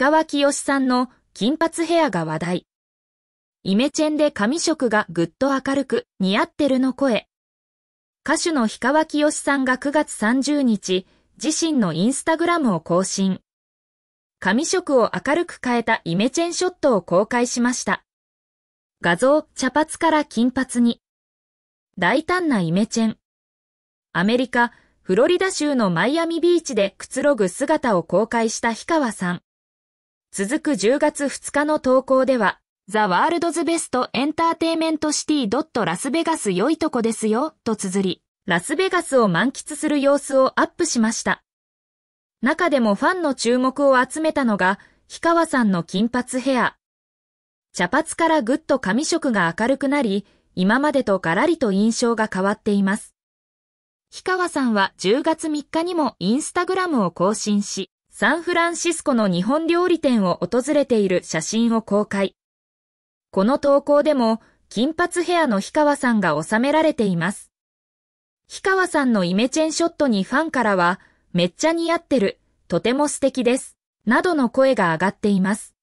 川きよしさんの金髪ヘアが話題。イメチェンで髪色がぐっと明るく似合ってるの声。歌手の氷川きよしさんが9月30日、自身のインスタグラムを更新。髪色を明るく変えたイメチェンショットを公開しました。画像、茶髪から金髪に。大胆なイメチェン。アメリカ、フロリダ州のマイアミビーチでくつろぐ姿を公開した氷川さん。続く10月2日の投稿では、ザ・ワールドズ・ベスト・エンターテイメント・シティ・ドット・ラスベガス良いとこですよ、と綴り、ラスベガスを満喫する様子をアップしました。中でもファンの注目を集めたのが、氷川さんの金髪ヘア。茶髪からぐっと髪色が明るくなり、今までとガラリと印象が変わっています。氷川さんは10月3日にもインスタグラムを更新し、サンフランシスコの日本料理店を訪れている写真を公開。この投稿でも金髪ヘアの氷川さんが収められています。氷川さんのイメチェンショットにファンからは、めっちゃ似合ってる、とても素敵です、などの声が上がっています。